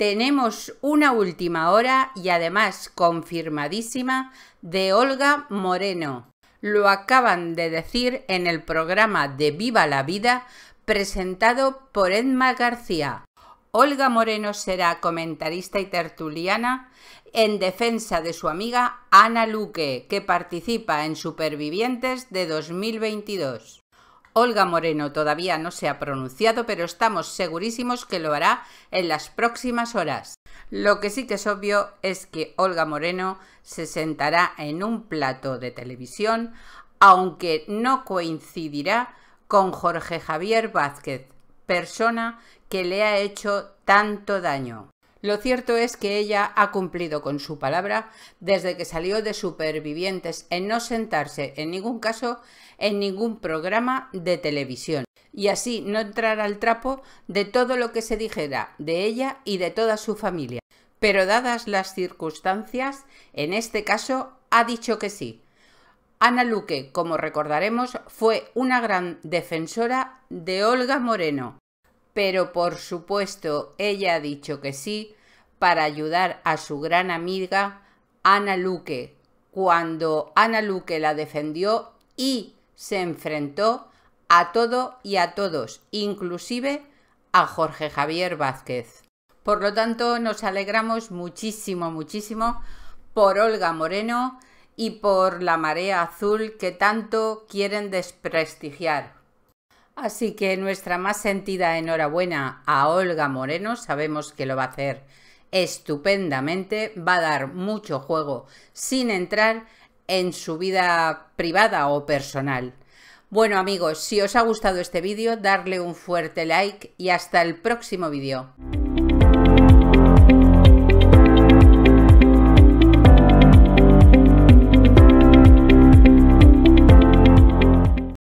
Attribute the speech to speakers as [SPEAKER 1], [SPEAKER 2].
[SPEAKER 1] tenemos una última hora y además confirmadísima de Olga Moreno. Lo acaban de decir en el programa de Viva la Vida presentado por Edma García. Olga Moreno será comentarista y tertuliana en defensa de su amiga Ana Luque, que participa en Supervivientes de 2022. Olga Moreno todavía no se ha pronunciado, pero estamos segurísimos que lo hará en las próximas horas. Lo que sí que es obvio es que Olga Moreno se sentará en un plato de televisión, aunque no coincidirá con Jorge Javier Vázquez, persona que le ha hecho tanto daño. Lo cierto es que ella ha cumplido con su palabra desde que salió de Supervivientes en no sentarse en ningún caso en ningún programa de televisión y así no entrar al trapo de todo lo que se dijera de ella y de toda su familia. Pero dadas las circunstancias, en este caso ha dicho que sí. Ana Luque, como recordaremos, fue una gran defensora de Olga Moreno, pero por supuesto ella ha dicho que sí para ayudar a su gran amiga Ana Luque, cuando Ana Luque la defendió y se enfrentó a todo y a todos, inclusive a Jorge Javier Vázquez. Por lo tanto, nos alegramos muchísimo, muchísimo por Olga Moreno y por la Marea Azul que tanto quieren desprestigiar. Así que nuestra más sentida enhorabuena a Olga Moreno, sabemos que lo va a hacer estupendamente, va a dar mucho juego sin entrar en su vida privada o personal. Bueno amigos, si os ha gustado este vídeo, darle un fuerte like y hasta el próximo vídeo.